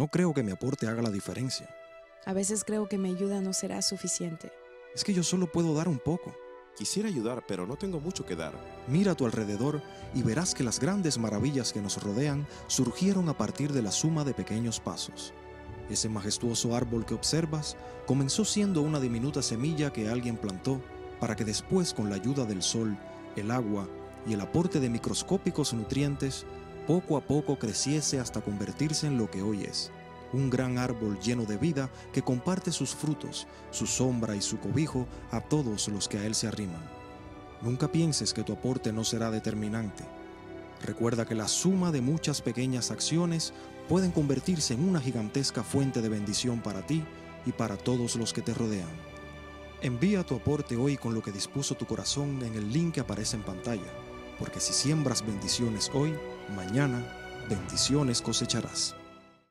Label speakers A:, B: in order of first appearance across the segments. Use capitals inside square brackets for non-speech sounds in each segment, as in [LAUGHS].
A: No creo que mi aporte haga la diferencia. A veces creo que mi ayuda no será suficiente. Es que yo solo puedo dar un poco. Quisiera ayudar, pero no tengo mucho que dar. Mira a tu alrededor y verás que las grandes maravillas que nos rodean surgieron a partir de la suma de pequeños pasos. Ese majestuoso árbol que observas comenzó siendo una diminuta semilla que alguien plantó para que después con la ayuda del sol, el agua y el aporte de microscópicos nutrientes poco a poco creciese hasta convertirse en lo que hoy es, un gran árbol lleno de vida que comparte sus frutos, su sombra y su cobijo a todos los que a él se arriman. Nunca pienses que tu aporte no será determinante. Recuerda que la suma de muchas pequeñas acciones pueden convertirse en una gigantesca fuente de bendición para ti y para todos los que te rodean. Envía tu aporte hoy con lo que dispuso tu corazón en el link que aparece en pantalla, porque si siembras bendiciones hoy, mañana bendiciones cosecharás.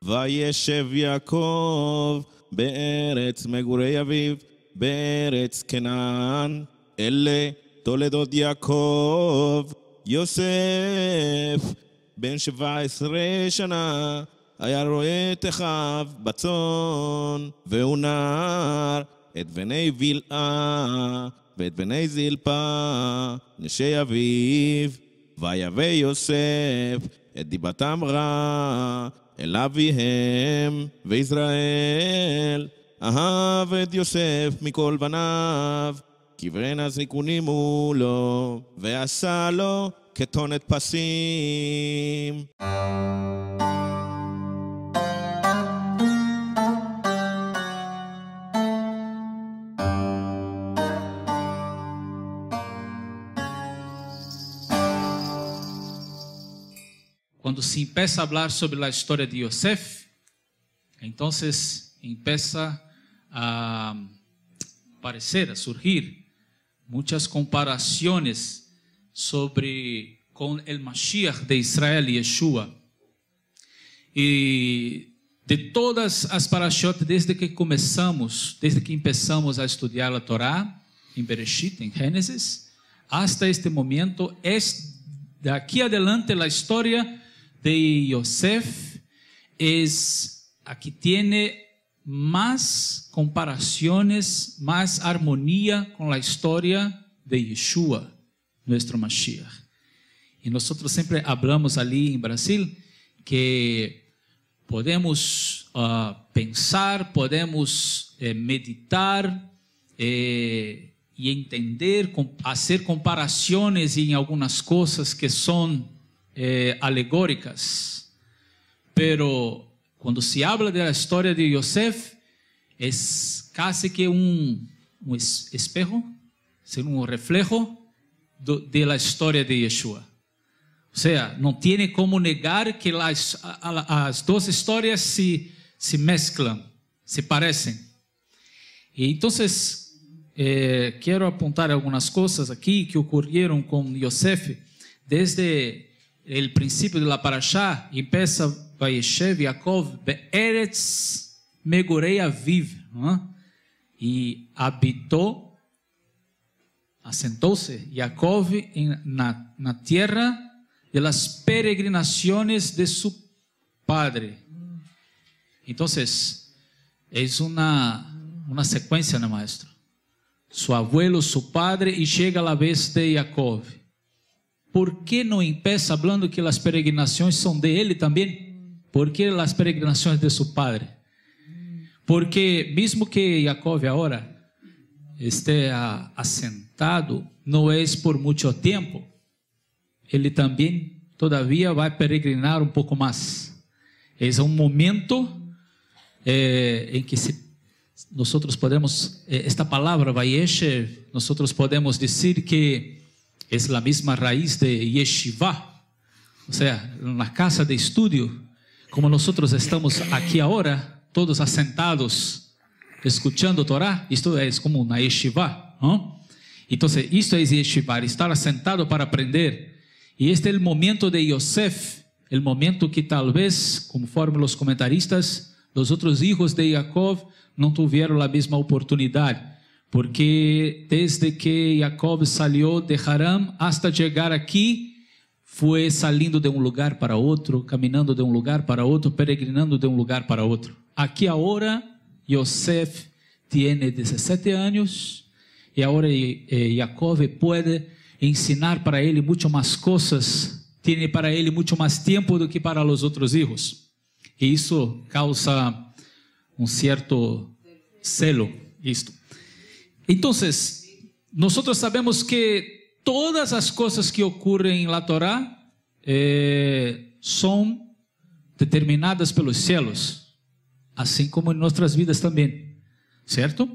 A: וישב יעקב בארץ מגורי אביו,
B: בארץ כנען, אלה תולדות יעקב, יוסף, בן שבע עשרה שנה, היה רואה את אחיו בצאן, והוא נער את בני בלעה ואת בני זלפה, נשי אביו. ויבא יוסף את דיבתם רע אל אביהם, ויזרעאל אהב את יוסף מכל בניו, כברנה זיכונים הוא לו, ועשה לו
C: כטונת פסים. Quando se empieza a falar sobre a história de Yosef, então se empieza a aparecer, a surgir muitas comparações sobre com o Mashiach de Israel, e Yeshua. E de todas as parashot, desde que começamos, desde que começamos a estudar a Torá, em Bereshit, em Gênesis, até este momento, daqui adelante, a história de Yosef es, aquí tiene más comparaciones, más armonía con la historia de Yeshua, nuestro Mashiach. Y nosotros siempre hablamos allí en Brasil que podemos ah, pensar, podemos eh, meditar eh, y entender, hacer comparaciones en algunas cosas que son eh, alegóricas, pero quando se habla da história de Yosef, é quase que um, um espejo, ser um reflejo da história de Yeshua. Ou seja, não tem como negar que as, as duas histórias se, se mesclam, se parecem. E então, eh, quero apontar algumas coisas aqui que ocorreram com Yosef desde o princípio de la parashá, empieza Vayeshev Yaakov Eretz Megoreia vive e habitou, assentou-se Yaakov na, na terra de las peregrinaciones de su padre. Então, é uma, uma sequência, né, maestro? Su abuelo, su padre, e chega a vez de Yaakov. ¿Por que não empieza hablando que as peregrinações são de Ele também? ¿Por que as peregrinações de su padre? Porque mesmo que Jacob agora esteja assentado, não é por muito tempo. Ele também, todavia, vai peregrinar um pouco mais. é um momento eh, em que se nós podemos, eh, esta palavra vai nós podemos dizer que es la misma raíz de yeshiva, o sea, na casa de estudio, como nosotros estamos aquí ahora, todos asentados, escuchando Torah, esto es como una yeshiva, ¿no? Entonces, esto es yeshivar, estar sentado para aprender. E este é o momento de Yosef, o momento que talvez, conforme os comentaristas, os outros filhos de Jacob não tiveram a mesma oportunidade porque desde que Jacob saiu de Haram até chegar aqui, foi saindo de um lugar para outro, caminhando de um lugar para outro, peregrinando de um lugar para outro. Aqui agora, Yosef tem 17 anos, e agora eh, eh, Jacob pode ensinar para ele muito mais coisas, tem para ele muito mais tempo do que para os outros filhos. E isso causa um certo selo, isto. Então, nós sabemos que todas as coisas que ocorrem na Torá eh, determinadas pelos céus, assim como em nossas vidas também, certo?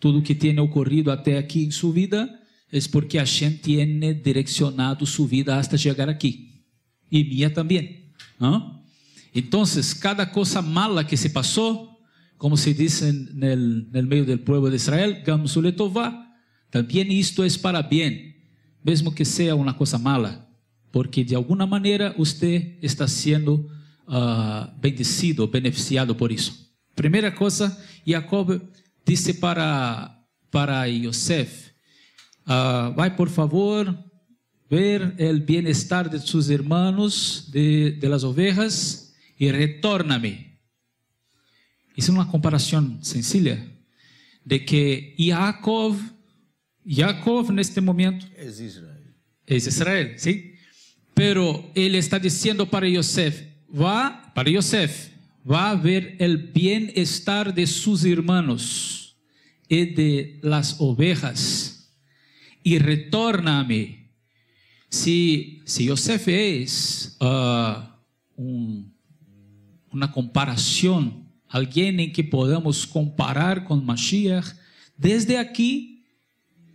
C: Tudo que tem ocorrido até aqui em sua vida é porque a gente tem direcionado sua vida até chegar aqui e minha também. Então, cada coisa mala que se passou como se dice en el, medio del pueblo de Israel, Gamsuletová, también esto es para bien, mesmo que sea una cosa mala, porque de alguna manera usted está siendo ah, bendecido, beneficiado por eso. Primera cosa, Jacob dice para, para Yosef, ah, va por favor ver el bienestar de sus hermanos, de, de las ovejas, y retórname Hice una comparación sencilla de que Jacob, Jacob en este momento es Israel. ¿sí? Pero él está diciendo para Yosef, va, para Yosef, va a ver el bienestar de sus hermanos y de las ovejas y retorna a Si, si Yosef es ah, una comparación alguien en que podamos comparar con Mashiach. Desde aquí,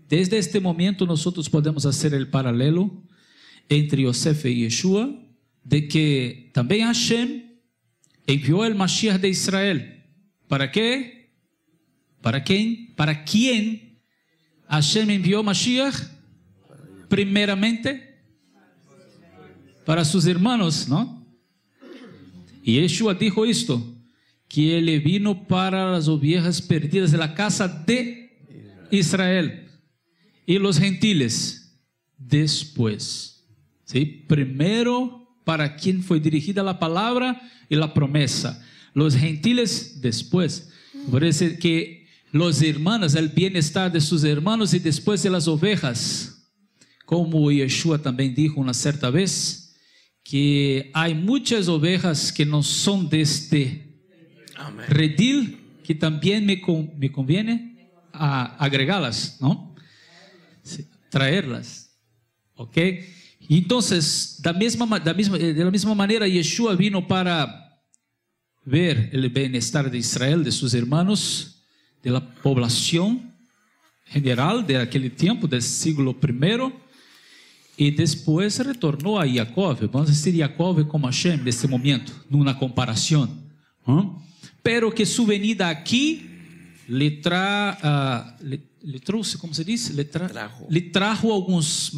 C: desde este momento, nosotros podemos hacer el paralelo entre Yosef y e Yeshua, de que también Hashem envió el Mashiach de Israel. ¿Para qué? ¿Para quién? ¿Para quién Hashem envió Mashiach? Primeramente, para sus hermanos, ¿no? Y Yeshua dijo esto, que él vino para las ovejas perdidas de la casa de Israel y los gentiles después. ¿sí? Primero, para quien fue dirigida la palabra y la promesa, Los gentiles después. parece que los hermanos, el bienestar de sus hermanos y después de las ovejas. Como Yeshua también dijo una cierta vez, que hay muchas ovejas que no son de este, redil, que también me, conviene a agregarlas, ¿no? Traerlas, ¿ok? Entonces, eh, de la misma manera, Yeshua vino para ver el bienestar de Israel, de sus hermanos, de la población general de aquel tiempo, del siglo primero, y después retornó a Jacob. Vamos a decir Jacob como Hashem este momento, una comparación ¿no? pero que su venida aquí le, trajo. algunos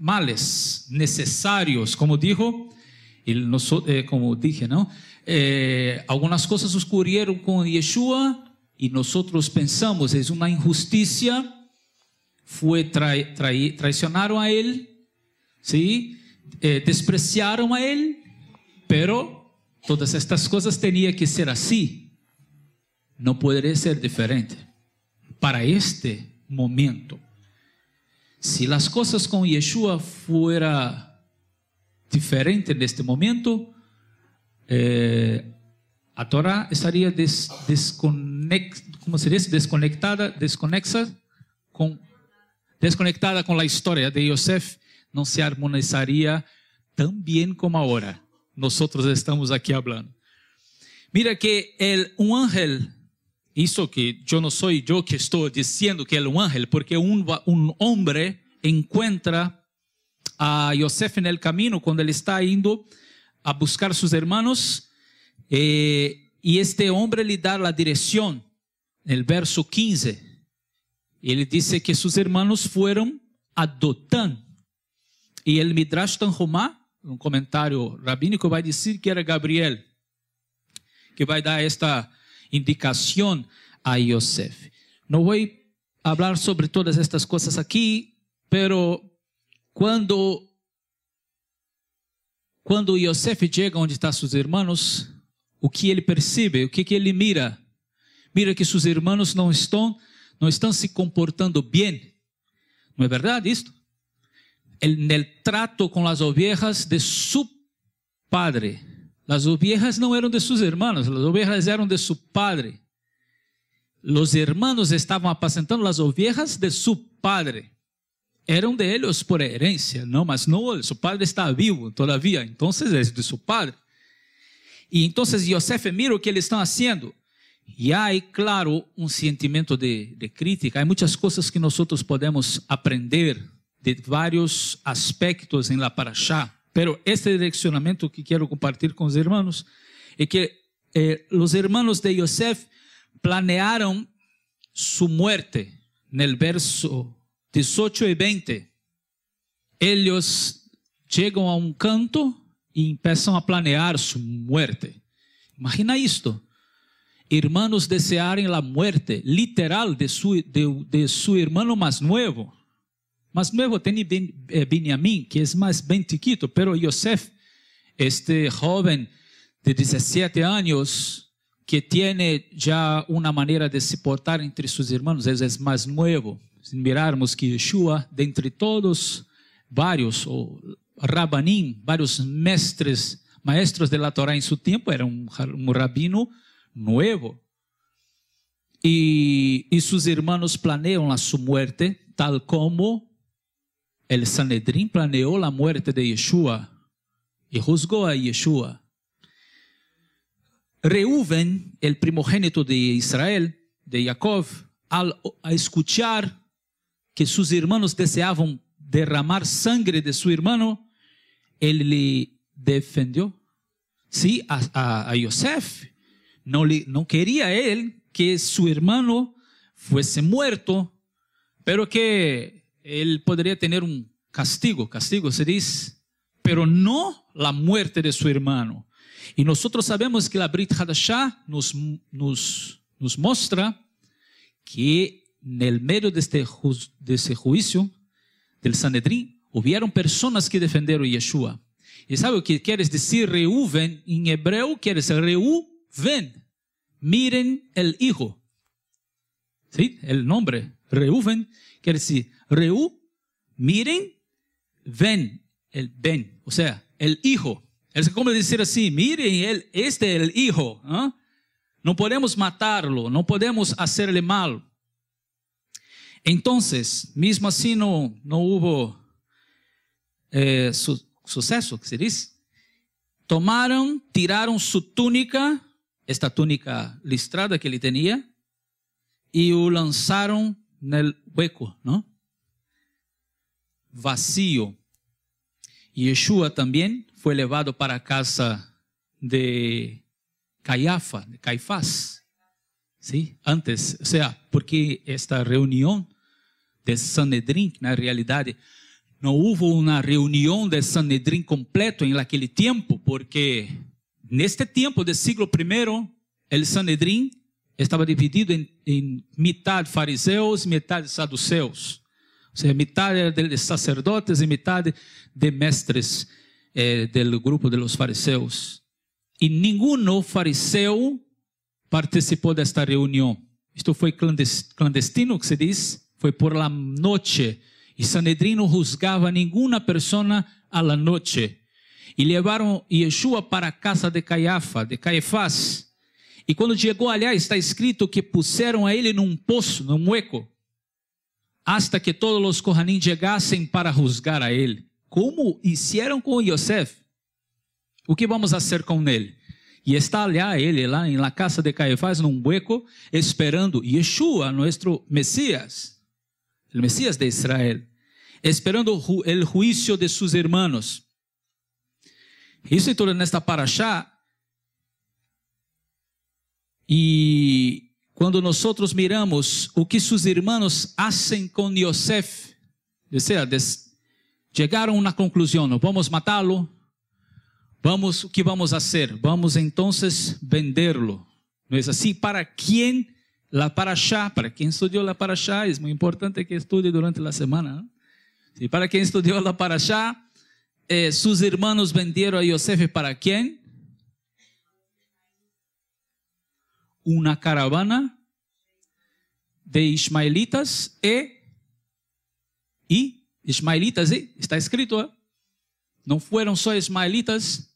C: males necesarios como dijo, eh, como dije, no, Eh, cosas ocurrieron con Yeshua y nosotros pensamos, es una injusticia fue traicionaron a él ¿sí? Eh, a él, pero todas estas coisas tenía que ser assim, não poderia ser diferente. Para este momento. Se as coisas com Yeshua fuera diferente neste momento, eh, a Torá estaria des, como se diz? desconectada, desconexa com desconectada com a história de Yosef, não se harmonizaria tão bem como agora. nosotros estamos aquí hablando. Mira que el, un ángel hizo que yo no soy yo que estoy diciendo que el un ángel, porque un, un hombre encuentra a Yosef en el camino cuando él está yendo a buscar a sus hermanos eh, y este hombre le da la dirección, en el verso 15. él dice que sus hermanos fueron a Dotán y el Midrash homa um comentário rabínico vai dizer que era Gabriel que vai dar esta indicação a Yosef. Não vou falar sobre todas estas coisas aqui, pero quando quando Yosef chega onde está seus irmãos, o que ele percebe, o que, que ele mira? Mira que seus irmãos não estão não estão se comportando bem. Não é verdade isto? en el trato con las ovejas de su padre. Las ovejas no eran de sus hermanos, las ovejas eran de su padre. Los hermanos estaban apacentando las ovejas de su padre. Eran de ellos por herencia, No, mas não, su padre está vivo todavía. Entonces es de su padre. Y entonces Yosef mira lo que eles están haciendo. Y hay claro, un sentimiento de, crítica. Hay muchas cosas que nosotros podemos aprender de varios aspectos en la Parasha. pero este direccionamiento que quiero compartir con los hermanos es que eh, los hermanos de Yosef planearon su muerte en el verso 18 y 20. Ellos llegan a un canto y empiezan a planear su muerte. Imagina esto. Hermanos desearen la muerte literal de su, hermano más nuevo. Más nuevo tiene eh, Benjamin, que es más bentiquito pero Yosef, este joven de 17 años, que tiene ya una manera de se portar entre sus hermanos, es más nuevo. Si mirarmos que Yeshua, de entre todos, varios, o rabanín varios mestres, maestros de la Torá en su tiempo, era un, rabino nuevo. Y, sus hermanos planean su muerte, tal como el Sanedrín planeó la muerte de Yeshua y juzgó a Yeshua. Reuven, el primogénito de Israel, de Jacob, al escuchar que sus hermanos deseaban derramar sangre de su hermano, él le defendió. Sí, a, Yosef. No, le, no quería él que su hermano fuese muerto, pero que él podría tener un castigo, castigo se dice, pero no la muerte de su hermano. Y nosotros sabemos que la Brit Hadashah nos, nos, nos muestra que en el medio de, este, de ese juicio del Sanedrín hubieron personas que defendieron a Yeshua. Y sabe qué que quiere decir Reuven? En hebreo quiere decir Reuven. Miren el hijo. ¿Sí? El nombre, Reuven. Quiere decir, Reú, miren, ven, el ven, o sea, el hijo. Es como decir así, miren, él, este es el hijo. ¿ah? No podemos matarlo, no podemos hacerle mal. Entonces, mismo así no, no hubo eh, suceso, que se dice? Tomaron, tiraron su túnica, esta túnica listrada que él tenía, y lo lanzaron en el hueco, ¿no? Vacío. Yeshua también fue llevado para casa de de Caifás, ¿sí? Antes, o sea, porque esta reunión de Sanedrín, en realidad no hubo una reunión de Sanedrín completo en aquel tiempo, porque en este tiempo del siglo I, el Sanedrín estava dividido em, em metade fariseus, metade saduceus. Ou seja, metade de sacerdotes e metade de mestres eh, do grupo dos fariseus. E nenhum fariseu participou desta reunião. Isto foi clandestino, que se diz, foi por la noite. E Sanedrino não juzgava nenhuma pessoa à la noite. E levaram Yeshua para a casa de Caiafa, de Caifás. E quando chegou allá, está escrito que puseram a ele num poço, num mueco, hasta que todos os Kohanim chegassem para rusgar a ele. Como hicieron com Yosef? O que vamos fazer com ele? E está ali ele, lá em la casa de Caifás, num bueco, esperando Yeshua, nosso Messias, o Messias de Israel, esperando o juízo de seus irmãos. Isso tudo nesta paraxá e quando nós outros miramos o que seus irmãos fazem com Yosef, chegaram a uma conclusão: vamos matá-lo. Vamos, o que vamos fazer? Vamos então vendê-lo. Não é assim? Para quem la paraxá? Para quem estudou la paraxá, é muito importante que estude durante a semana. E para quem estudou la paraxá, eh, seus irmãos venderam a Yosef para quem? uma caravana de ismaelitas e, e ismaelitas e, está escrito, não foram só ismaelitas,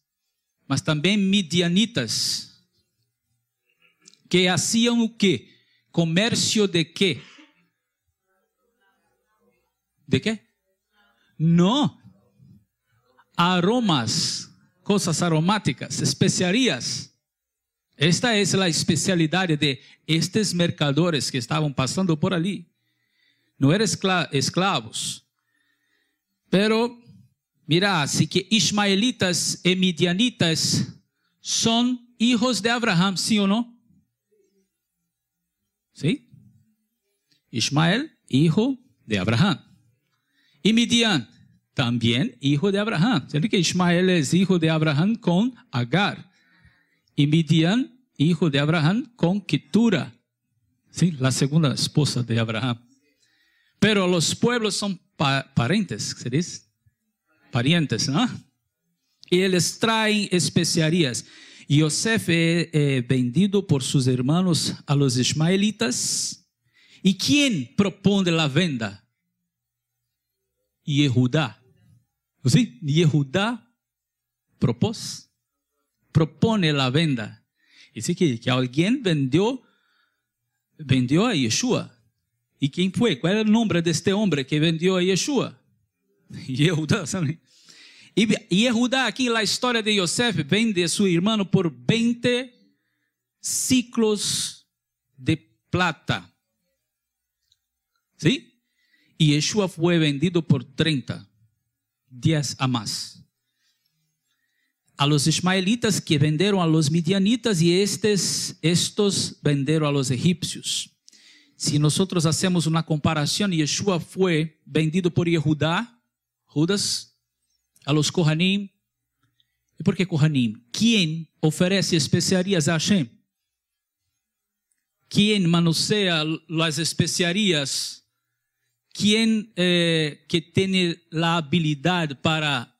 C: mas também midianitas, que haciam o que Comércio de quê? De quê? Não. Aromas, coisas aromáticas, especiarias. Esta é a especialidade de estes mercadores que estavam passando por ali. Não eram esclavos. Pero, mira, assim que ismaelitas e midianitas são hijos de abraham, sim ou não? Sim? Ismael, hijo de abraham. E Midian, também hijo de abraham. Sendo que Ismael é hijo de abraham com Agar. y Midian, hijo de Abraham, con ¿sí? la segunda esposa de Abraham. Pero los pueblos son parientes, parentes, ¿se dice? Parientes, ¿no? Y ellos traen especiarias. Yosef es eh, vendido por sus hermanos a los ismaelitas. ¿Y quién propone la venda? Yehudá. ¿Sí? Yehudá propuso propone la venda. Dice que, que alguien vendió, vendió a Yeshua. ¿Y quién fue? ¿Cuál era el nombre de este hombre que vendió a Yeshua? [LAUGHS] Yehuda ¿saben? Y Yehuda aquí la historia de Yosef vende a su hermano por 20 ciclos de plata. ¿Sí? Y Yeshua fue vendido por 30, días a más. a los ismaelitas que venderam a los midianitas e estes estos venderam a los egípcios. Se si nosotros hacemos uma comparação, Yeshua foi vendido por Yehudá, Judas, a los Kohanim. E por que Kohanim? Quem oferece especiarias a Hashem? Quem manuseia as especiarias? Quem eh, que tem a habilidade para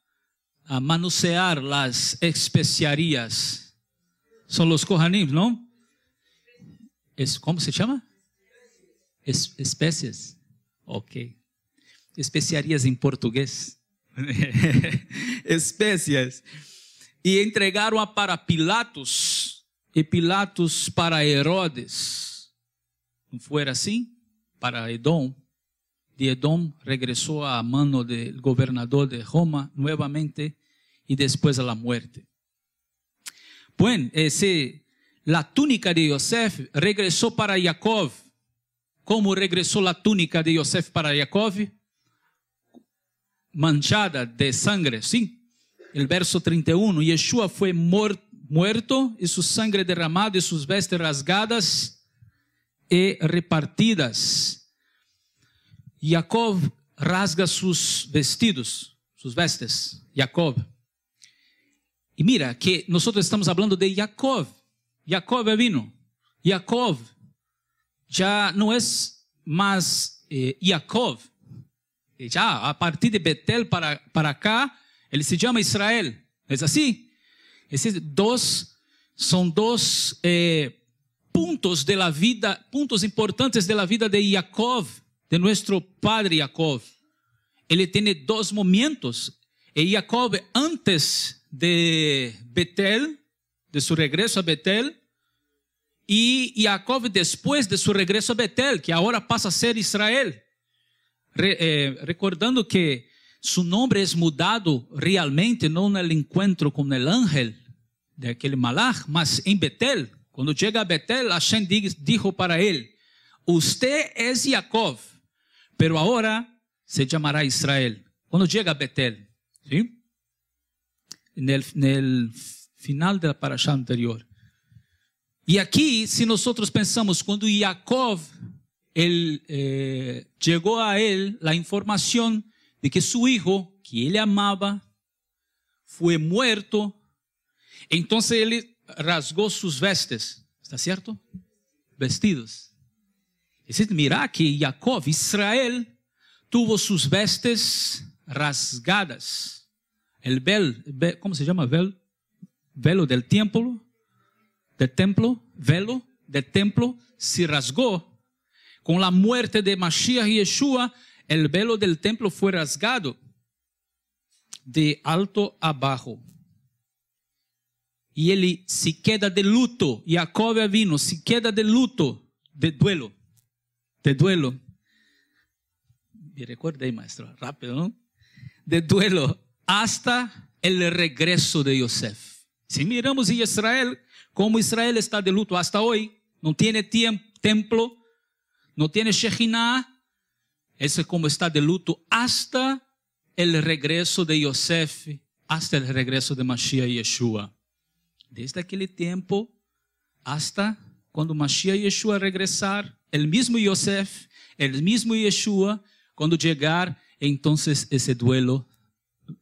C: a manusear as especiarias. São os Kohanim, não? Es, como se chama? Es, espécies. Ok. Especiarias em português. [LAUGHS] espécies. E entregaram-a para Pilatos, e Pilatos para Herodes. Não foi assim? Para Edom. De Edom regressou a mano do governador de Roma novamente y después a la muerte. Bueno, ese, la túnica de Yosef regresó para Jacob. ¿Cómo regresó la túnica de Yosef para Jacob? Manchada de sangre, ¿sí? El verso 31, Yeshua fue muerto y su sangre derramada y sus vestes rasgadas y repartidas. Jacob rasga sus vestidos, sus vestes, Jacob. E mira que nós estamos falando de Jacob. Jacob é vino. Jacob já não é mais eh, Jacob. Eh, a partir de Betel para, para cá ele se chama Israel. É assim? Esses dois são dois eh, pontos da vida, pontos importantes da vida de Jacob, de nosso padre Jacob. Ele tem dois momentos. E Jacob, antes de Betel, de su regreso a Betel, y Jacob después de su regreso a Betel, que ahora pasa a ser Israel. Eh, recordando que su nombre es mudado realmente no en el encuentro con el ángel de aquel Malach, mas en Betel. Cuando llega a Betel, Hashem dijo para él, usted es Jacob, pero ahora se llamará Israel. Cuando llega a Betel, ¿sí? En el final la parasha anterior. Y aquí si nosotros pensamos, Cuando Jacob eh, llegó a él la información de que su hijo, que él amaba, fue muerto, entonces él rasgó sus vestes, ¿está cierto? Vestidos. Es decir, mira que Jacob, Israel, tuvo sus vestes rasgadas el velo, ¿cómo se llama? Velo, del templo, del templo, velo del templo se rasgó. Con la muerte de Mashiach y Yeshua, el velo del templo fue rasgado de alto a bajo. Y él se queda de luto. Jacob vino, se queda de luto, de duelo, de duelo. Me recuerda ahí, maestro, rápido, ¿no? De duelo. hasta el regresso de Yosef. Se miramos em Israel, como Israel está de luto hasta hoje, não tem templo, não tem Shekinah. Isso é como está de luto hasta el regresso de Yosef, hasta el regresso de Mashiach Yeshua. Desde aquele tempo, hasta quando Mashiach Yeshua regressar, el mesmo Yosef, el mesmo Yeshua, quando chegar, então esse duelo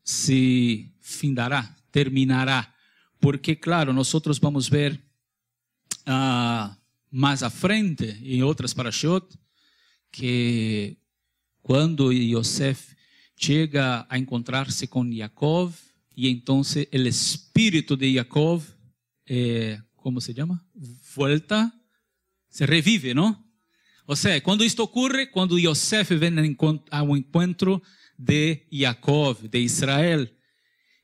C: se findará, terminará. Porque, claro, nós vamos ver uh, ah, à frente, em outras parashot, que quando Yosef chega a encontrar-se com Yaakov, e então o espírito de Yaakov, é eh, como se chama? Volta, se revive, não? Ou seja, quando isto ocorre, quando Yosef vem ao encontro de Jacob, de Israel.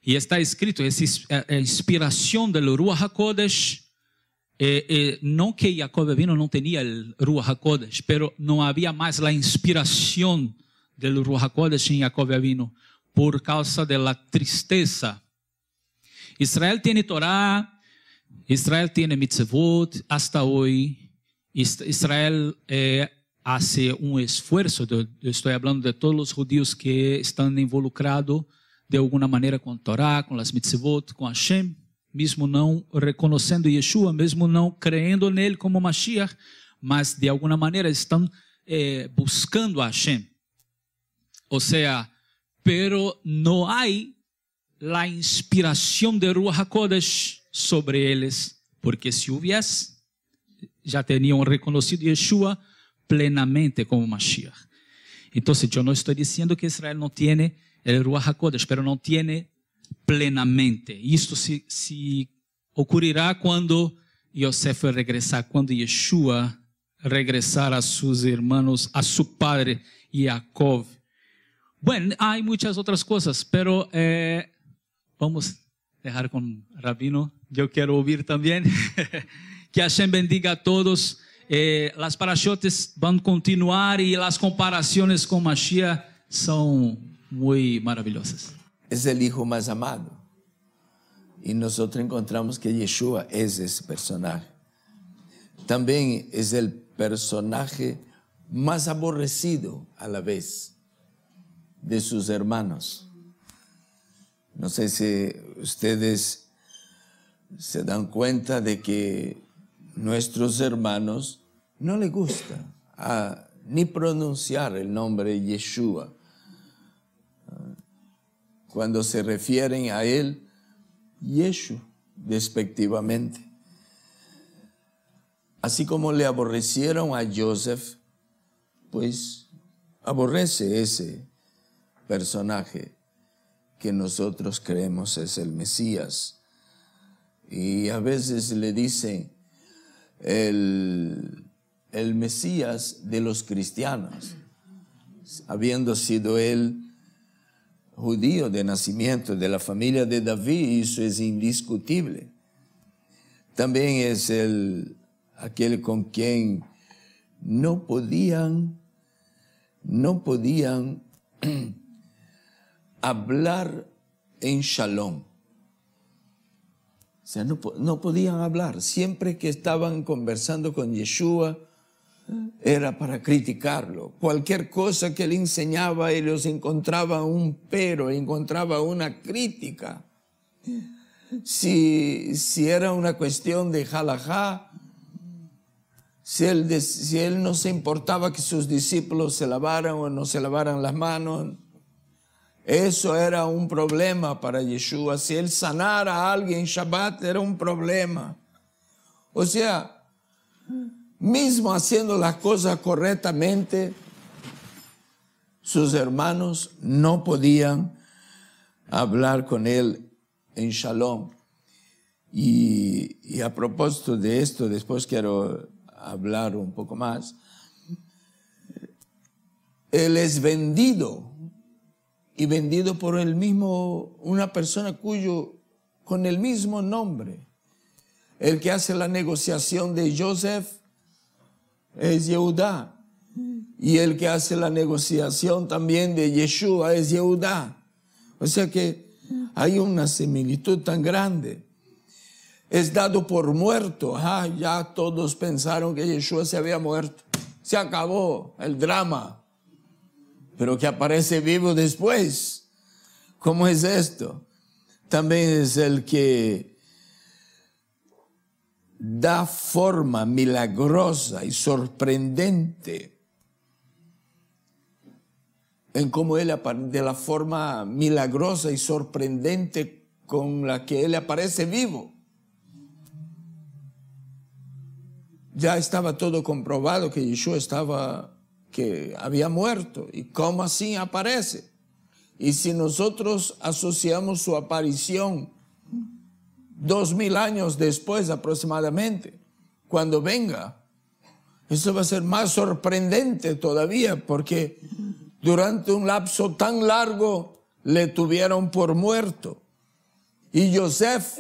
C: e está escrito, essa eh, eh, inspiração do Ruach HaKodesh. Eh, não que Jacob vino não tinha Ruach HaKodesh, pero não havia mais a inspiração do Ruach HaKodesh em Jacob vino por causa da tristeza. Israel tem Torá, Israel tem mitzvot, hasta hoje. Israel eh, hace un esfuerzo, de, estoy hablando de todos los judíos que están involucrados de alguma maneira com a Torá, com as mitzvot, com Hashem, mesmo não reconhecendo Yeshua, mesmo não crendo nele como Mashiach, mas de alguma maneira estão eh, buscando a Hashem. Ou seja, pero não há a inspiração de Ruach HaKodesh sobre eles, porque se houvesse, já teriam reconhecido Yeshua plenamente como Mashiach. Entonces yo no estoy diciendo que Israel no tiene el Ruach HaKodesh, pero no tiene plenamente. Esto se, ocurrirá cuando Yosef regresar, cuando Yeshua regresar a sus hermanos, a su padre Jacob. Bueno, hay muchas otras cosas, pero eh, vamos a dejar con Rabino. Yo quiero oír también. [LAUGHS] que Hashem bendiga a todos. Eh, las parachotes van a continuar y las comparaciones con Mashiach son muy maravillosas.
B: Es el hijo más amado. Y nosotros encontramos que Yeshua es ese personaje. También es el personaje más aborrecido a la vez de sus hermanos. No sé si ustedes se dan cuenta de que nuestros hermanos no le gusta ah, ni pronunciar el nombre Yeshua. Cuando se refieren a él, Yeshu, despectivamente. Así como le aborrecieron a Joseph, pues aborrece ese personaje que nosotros creemos es el Mesías. Y a veces le dicen, el, el Mesías de los cristianos, habiendo sido él judío de nacimiento de la familia de David, eso es indiscutible. También es el, aquel con quien no podían, no podían [CLEARS THROAT] hablar en shalom. O sea, no, podían hablar. Siempre que estaban conversando con Yeshua, era para criticarlo. Cualquier cosa que él enseñaba, ellos encontraba un pero, encontraba una crítica. Si, era una cuestión de halajá, si él, si él no se importaba que sus discípulos se lavaran o no se lavaran las manos, eso era un problema para Yeshua. Si él sanara a alguien, en Shabbat era un problema. O sea, mismo haciendo las cosas correctamente, sus hermanos no podían hablar con él en shalom. Y, y, a propósito de esto, después quiero hablar un poco más. Él es vendido y vendido por el mismo, una persona cuyo, con el mismo nombre, el que hace la negociación de Joseph es Yehudá. Y el que hace la negociación también de Yeshua es Yehudá. O sea que hay una similitud tan grande. Es dado por muerto. Ah, ya todos pensaron que Yeshua se había muerto. Se acabó el drama pero que aparece vivo después. ¿Cómo es esto? También es el que da forma milagrosa y sorprendente en cómo él de la forma milagrosa y sorprendente con la que él aparece vivo. Ya estaba todo comprobado que Yeshua estaba que había muerto. ¿Y cómo así aparece? Y si nosotros asociamos su aparición dos mil años después aproximadamente, cuando venga, eso va a ser más sorprendente todavía, porque durante un lapso tan largo le tuvieron por muerto. Y Joseph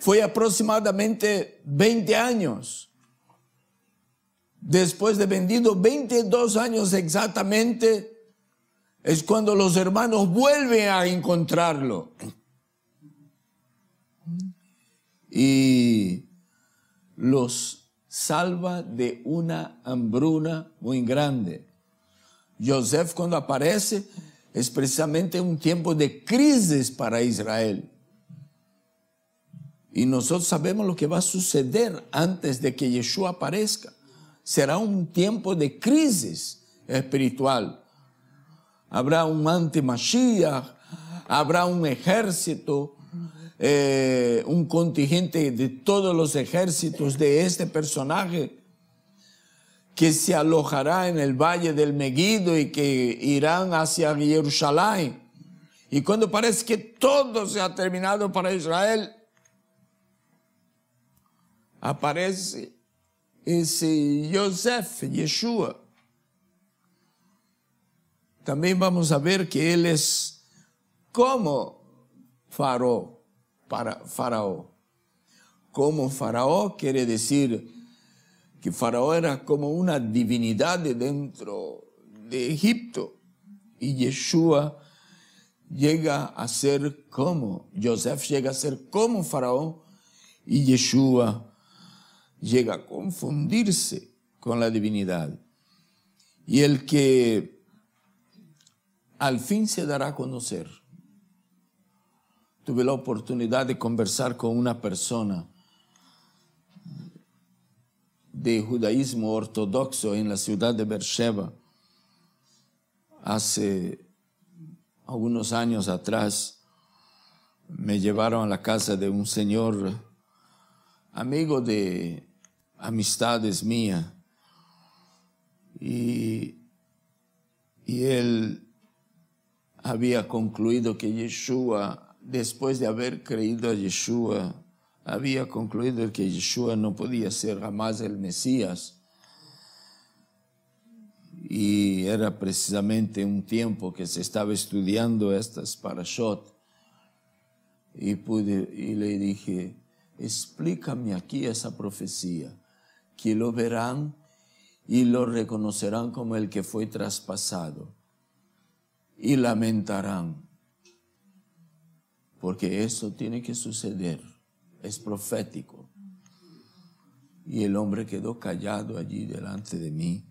B: fue aproximadamente 20 años después de vendido 22 años exactamente, es cuando los hermanos vuelven a encontrarlo. Y los salva de una hambruna muy grande. Joseph cuando aparece es precisamente un tiempo de crisis para Israel. Y nosotros sabemos lo que va a suceder antes de que Yeshua aparezca será un tiempo de crisis espiritual. Habrá un anti-Mashiach, habrá un ejército, eh, un contingente de todos los ejércitos de este personaje que se alojará en el valle del Megiddo y que irán hacia Jerusalén. Y cuando parece que todo se ha terminado para Israel, aparece es Joseph, eh, Yeshua. También vamos a ver que él es como faraó, para Como faraó quiere decir que faraó era como una divinidad dentro de Egipto y Yeshua llega a ser como, Joseph llega a ser como faraón y Yeshua llega a confundirse con la divinidad. Y el que al fin se dará a conocer. Tuve la oportunidad de conversar con una persona de judaísmo ortodoxo en la ciudad de Beersheba hace algunos años atrás. Me llevaron a la casa de un señor amigo de amistades mía Y, y él había concluido que Yeshua, después de haber creído a Yeshua, había concluido que Yeshua no podía ser jamás el Mesías. Y era precisamente un tiempo que se estaba estudiando estas parashot. Y, pude, y le dije, explícame aquí esa profecía que lo verán y lo reconocerán como el que fue traspasado y lamentarán. Porque eso tiene que suceder, es profético. Y el hombre quedó callado allí delante de mí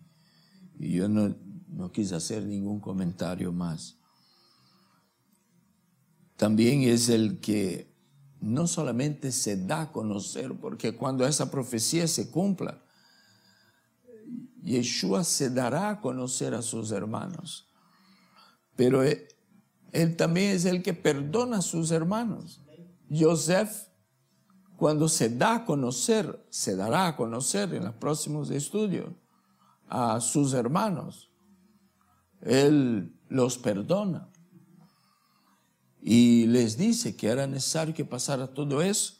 B: y yo no, no quise hacer ningún comentario más. También es el que no solamente se da a conocer, porque cuando esa profecía se cumpla, Yeshua se dará a conocer a sus hermanos. Pero eh, él, también es el que perdona a sus hermanos. Joseph, cuando se da a conocer, se dará a conocer en los próximos estudios a sus hermanos. Él los perdona y les dice que era necesario que pasara todo eso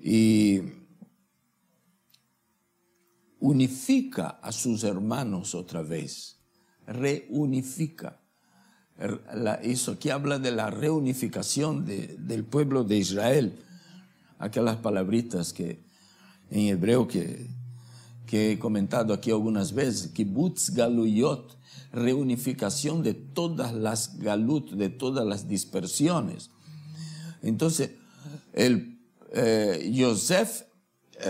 B: y unifica a sus hermanos otra vez, reunifica. Er, eso aquí habla de la reunificación del pueblo de Israel, aquellas palabritas que en hebreo que que he comentado aquí algunas veces, Kibbutz Galuyot, reunificación de todas las galut, de todas las dispersiones. Entonces, el Joseph eh,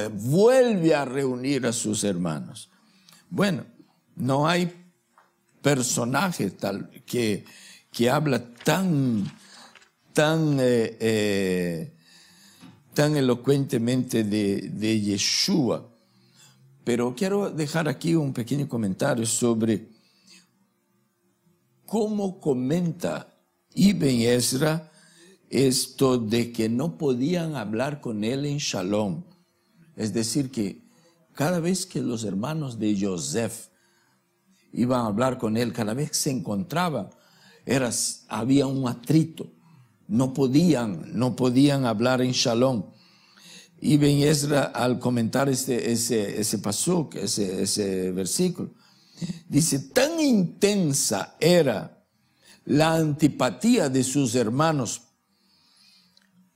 B: eh, vuelve a reunir a sus hermanos. Bueno, no hay personaje tal que, habla tan, tan, eh, tan elocuentemente de, de Yeshua pero quiero dejar aquí un pequeño comentario sobre cómo comenta Ibn Ezra esto de que no podían hablar con él en Shalom. Es decir, que cada vez que los hermanos de Joseph iban a hablar con él, cada vez que se encontraba había un atrito. No podían, no podían hablar en Shalom. Y Ben Ezra, al comentar este, ese, ese ese, ese versículo, dice, tan intensa era la antipatía de sus hermanos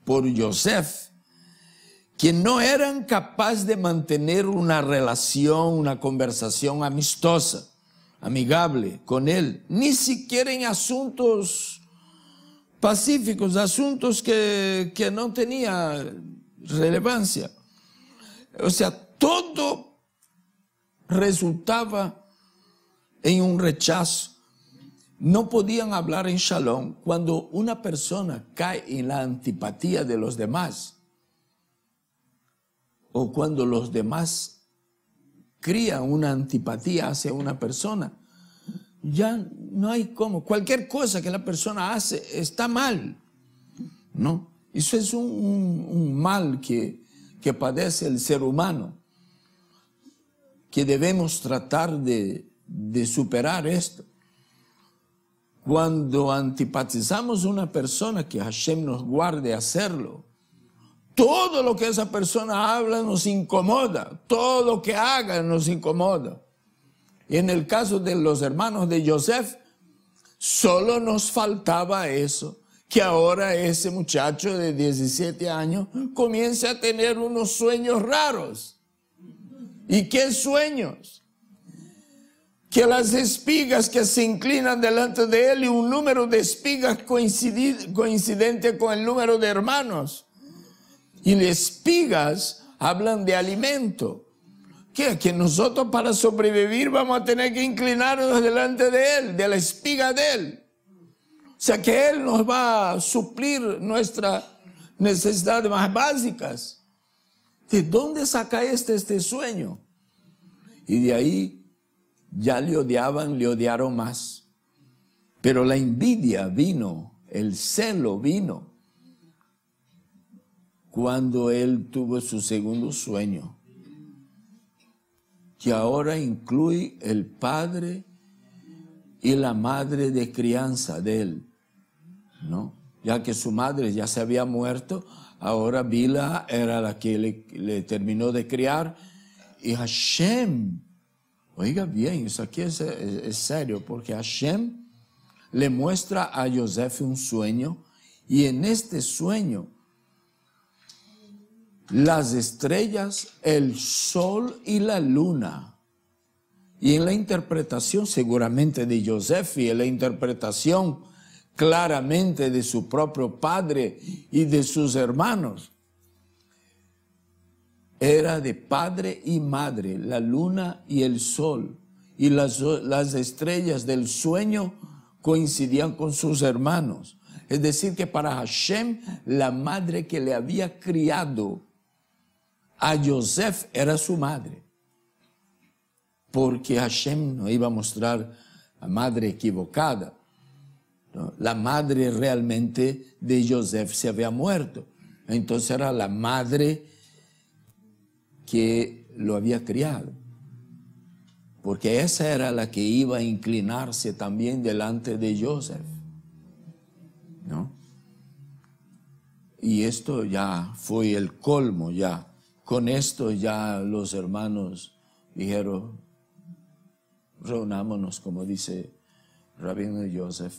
B: por Joseph, que no eran capaces de mantener una relación, una conversación amistosa, amigable con él, ni siquiera en asuntos pacíficos, asuntos que, que no tenía relevancia. O sea, todo resultaba en un rechazo. No podían hablar en shalom cuando una persona cae en la antipatía de los demás o cuando los demás crían una antipatía hacia una persona. Ya no hay cómo. Cualquier cosa que la persona hace está mal, ¿no? Eso es un, mal que, padece el ser humano, que debemos tratar de, superar esto. Cuando antipatizamos a una persona, que Hashem nos guarde hacerlo, todo lo que esa persona habla nos incomoda, todo lo que haga nos incomoda. en el caso de los hermanos de Joseph, solo nos faltaba eso que ahora ese muchacho de 17 años comienza a tener unos sueños raros. ¿Y qué sueños? Que las espigas que se inclinan delante de él y un número de espigas coincidente con el número de hermanos. Y las espigas hablan de alimento. Que nosotros para sobrevivir vamos a tener que inclinarnos delante de él, de la espiga de él. O sea que Él nos va a suplir nuestras necesidades más básicas. ¿De dónde saca este, este sueño? Y de ahí ya le odiaban, le odiaron más. Pero la envidia vino, el celo vino, cuando él tuvo su segundo sueño, que ahora incluye el Padre, y la madre de crianza de él, ¿no? Ya que su madre ya se había muerto, ahora Bila era la que le, terminó de criar y Hashem, oiga bien, eso aquí es, serio, porque Hashem le muestra a Joseph un sueño y en este sueño las estrellas, el sol y la luna y en la interpretación seguramente de Joseph y en la interpretación claramente de su propio padre y de sus hermanos, era de padre y madre, la luna y el sol, y las, las estrellas del sueño coincidían con sus hermanos. Es decir, que para Hashem, la madre que le había criado a Joseph era su madre porque Hashem no iba a mostrar a madre equivocada. La madre realmente de Joseph se había muerto. Entonces era la madre que lo había criado. Porque esa era la que iba a inclinarse también delante de Joseph. ¿No? Y esto ya fue el colmo, ya. Con esto ya los hermanos dijeron, reunámonos, como dice Rabino Joseph,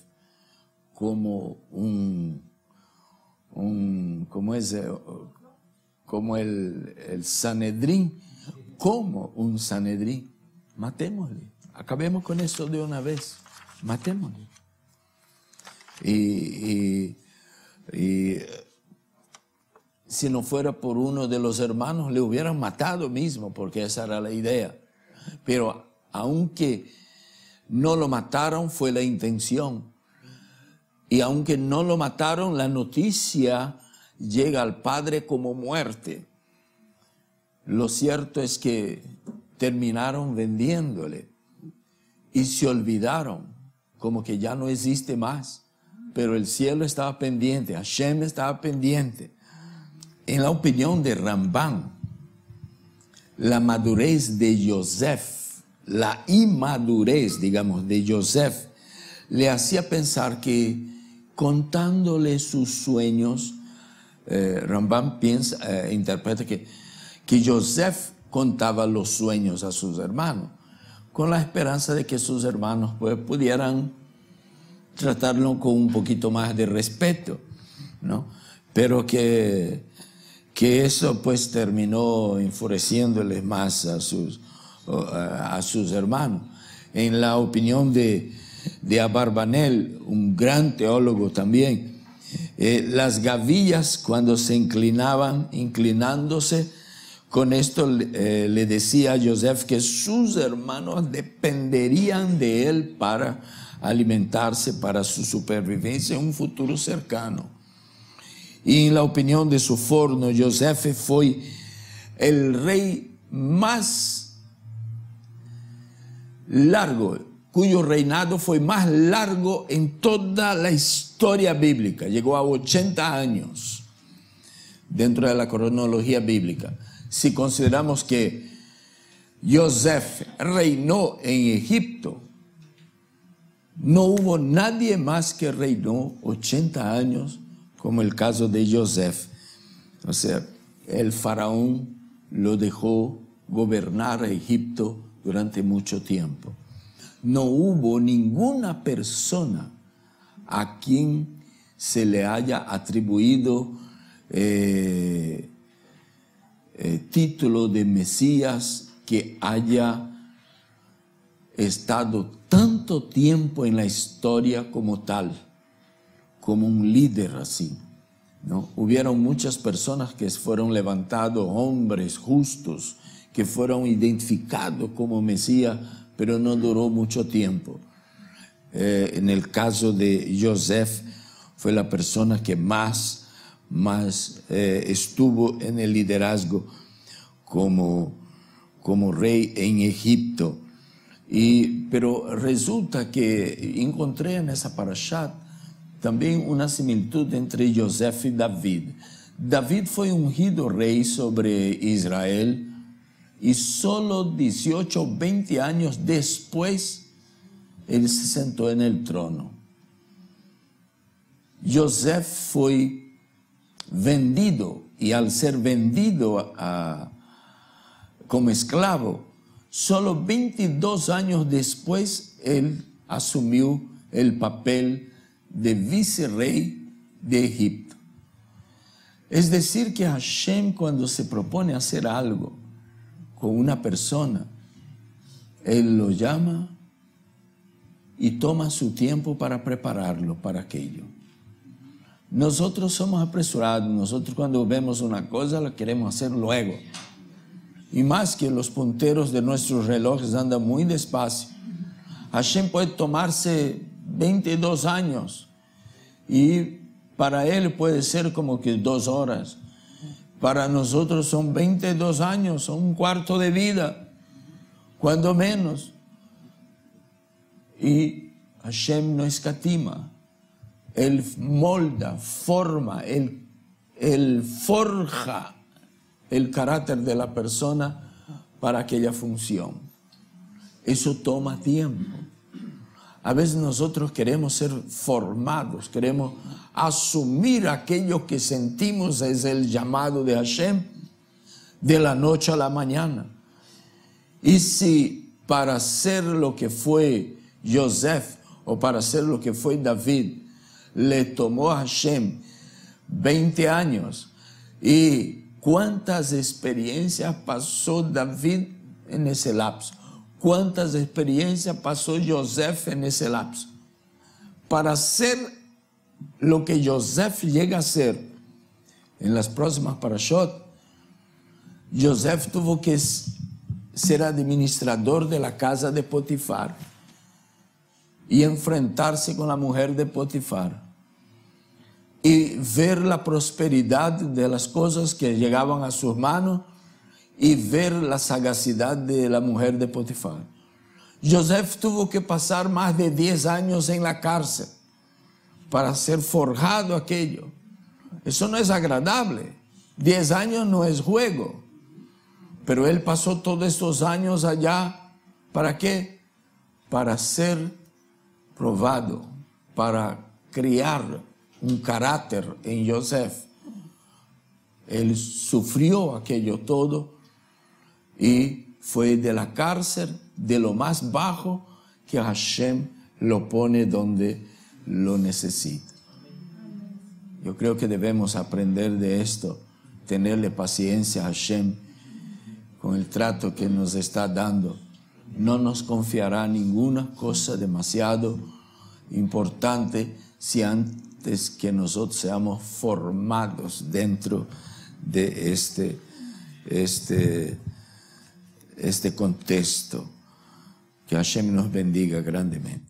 B: como un, como es, eh, como el, Sanedrín, como un Sanedrín. Matémosle, acabemos con eso de una vez, matémosle. Y, y, y si no fuera por uno de los hermanos, le hubieran matado mismo, porque esa era la idea. Pero aunque no lo mataron, fue la intención. Y aunque no lo mataron, la noticia llega al padre como muerte. Lo cierto es que terminaron vendiéndole y se olvidaron, como que ya no existe más. Pero el cielo estaba pendiente, Hashem estaba pendiente. En la opinión de Rambán, la madurez de Joseph la inmadurez, digamos, de Joseph, le hacía pensar que contándole sus sueños, eh, Rambam piensa, eh, interpreta que, que Joseph contaba los sueños a sus hermanos, con la esperanza de que sus hermanos pues, pudieran tratarlo con un poquito más de respeto, Pero que, que eso pues terminó enfureciéndoles más a sus eh, a sus hermanos. En la opinión de, Abarbanel, un gran teólogo también, eh, las gavillas cuando se inclinaban, inclinándose, con esto le eh, decía a Joseph que sus hermanos dependerían de él para alimentarse, para su supervivencia en un futuro cercano. Y en la opinión de su forno, Joseph fue el rey más largo, cuyo reinado fue más largo en toda la historia bíblica, llegó a 80 años dentro de la cronología bíblica. Si consideramos que Joseph reinó en Egipto, no hubo nadie más que reinó 80 años, como el caso de Joseph. O sea, el faraón lo dejó gobernar a Egipto durante mucho tiempo. No hubo ninguna persona a quien se le haya atribuido eh, eh, título de Mesías que haya estado tanto tiempo en la historia como tal, como un líder así. ¿no? Hubieron muchas personas que fueron levantados, hombres justos, que fueron identificados como Mesías, pero no duró mucho tiempo. Eh, en el caso de Joseph, fue la persona que más, más eh, estuvo en el liderazgo como, como rey en Egipto. Y, pero resulta que encontré en esa parashat también una similitud entre Joseph y David. David fue ungido rey sobre Israel y solo 18, 20 años después, Él se sentó en el trono. Joseph fue vendido Y al ser vendido como esclavo, solo 22 años después él asumió el papel de vicerrey de Egipto. Es decir, que Hashem cuando se propone hacer algo, con una persona, Él lo llama y toma su tiempo para prepararlo para aquello. Nosotros somos apresurados, nosotros cuando vemos una cosa la queremos hacer luego. Y más que los punteros de nuestros relojes andan muy despacio. Hashem puede tomarse 22 años y para él puede ser como que dos horas para nosotros son 22 años, son un cuarto de vida, cuando menos. Y Hashem no escatima, Él molda, forma, Él, forja el carácter de la persona para aquella función. Eso toma tiempo. A veces nosotros queremos ser formados, queremos asumir aquello que sentimos es el llamado de Hashem de la noche a la mañana. Y si para ser lo que fue Joseph o para ser lo que fue David le tomó a Hashem 20 años y cuántas experiencias pasó David en ese lapso cuántas experiencias pasó Joseph en ese lapso. Para ser lo que Joseph llega a ser en las próximas parashot, Joseph tuvo que ser administrador de la casa de Potifar y enfrentarse con la mujer de Potifar y ver la prosperidad de las cosas que llegaban a sus manos y ver la sagacidad de la mujer de Potifar. Joseph tuvo que pasar más de 10 años en la cárcel para ser forjado aquello. Eso no es agradable. 10 años no es juego. Pero él pasó todos estos años allá. ¿Para qué? Para ser probado, para crear un carácter en Joseph. Él sufrió aquello todo y fue de la cárcel, de lo más bajo, que Hashem lo pone donde lo necesita. Yo creo que debemos aprender de esto, tenerle paciencia a Hashem con el trato que nos está dando. No nos confiará ninguna cosa demasiado importante si antes que nosotros seamos formados dentro de este, este
A: este contexto. Que Hashem nos bendiga grandemente.